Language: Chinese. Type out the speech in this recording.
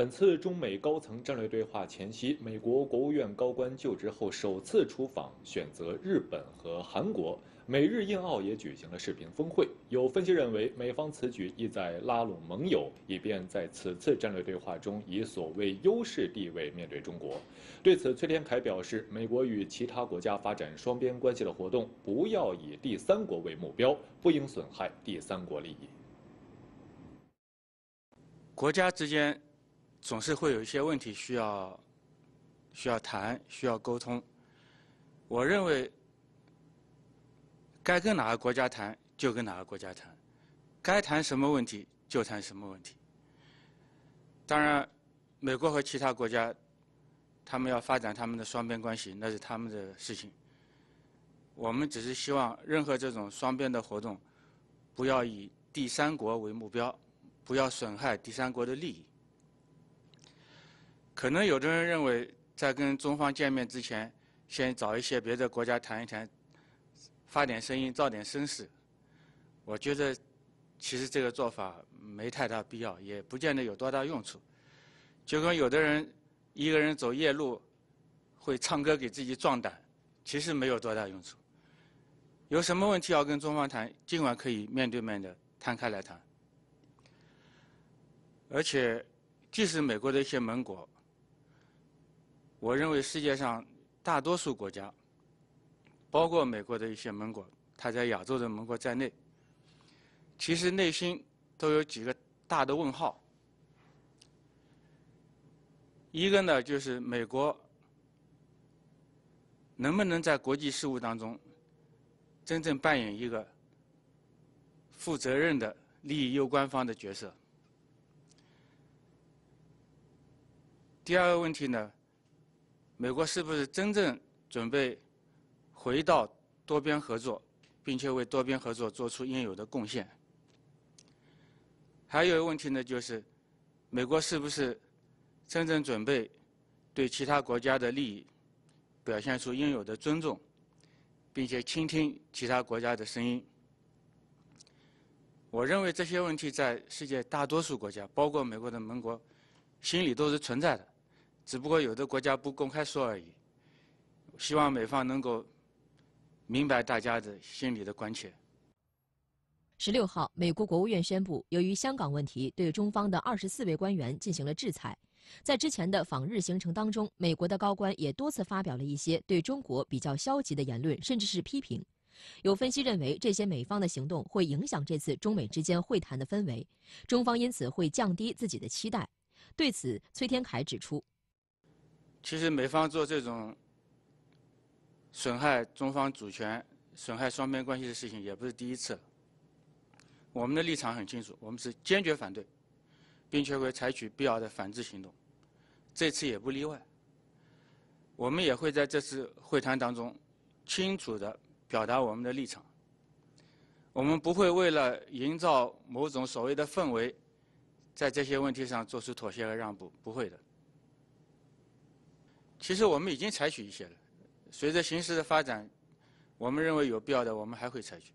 本次中美高层战略对话前夕，美国国务院高官就职后首次出访，选择日本和韩国。美日印澳也举行了视频峰会。有分析认为，美方此举意在拉拢盟友，以便在此次战略对话中以所谓优势地位面对中国。对此，崔天凯表示，美国与其他国家发展双边关系的活动，不要以第三国为目标，不应损害第三国利益。国家之间。总是会有一些问题需要需要谈，需要沟通。我认为该跟哪个国家谈，就跟哪个国家谈；该谈什么问题，就谈什么问题。当然，美国和其他国家他们要发展他们的双边关系，那是他们的事情。我们只是希望任何这种双边的活动不要以第三国为目标，不要损害第三国的利益。可能有的人认为，在跟中方见面之前，先找一些别的国家谈一谈，发点声音，造点声势。我觉得，其实这个做法没太大必要，也不见得有多大用处。就跟有的人一个人走夜路，会唱歌给自己壮胆，其实没有多大用处。有什么问题要跟中方谈，尽管可以面对面的摊开来谈。而且，即使美国的一些盟国。我认为世界上大多数国家，包括美国的一些盟国，它在亚洲的盟国在内，其实内心都有几个大的问号。一个呢，就是美国能不能在国际事务当中真正扮演一个负责任的利益攸关方的角色？第二个问题呢？美国是不是真正准备回到多边合作，并且为多边合作做出应有的贡献？还有一个问题呢，就是美国是不是真正准备对其他国家的利益表现出应有的尊重，并且倾听其他国家的声音？我认为这些问题在世界大多数国家，包括美国的盟国，心里都是存在的。只不过有的国家不公开说而已，希望美方能够明白大家的心里的关切。十六号，美国国务院宣布，由于香港问题，对中方的二十四位官员进行了制裁。在之前的访日行程当中，美国的高官也多次发表了一些对中国比较消极的言论，甚至是批评。有分析认为，这些美方的行动会影响这次中美之间会谈的氛围，中方因此会降低自己的期待。对此，崔天凯指出。其实美方做这种损害中方主权、损害双边关系的事情也不是第一次。我们的立场很清楚，我们是坚决反对，并且会采取必要的反制行动。这次也不例外。我们也会在这次会谈当中清楚地表达我们的立场。我们不会为了营造某种所谓的氛围，在这些问题上做出妥协和让步，不会的。其实我们已经采取一些了，随着形势的发展，我们认为有必要的，我们还会采取。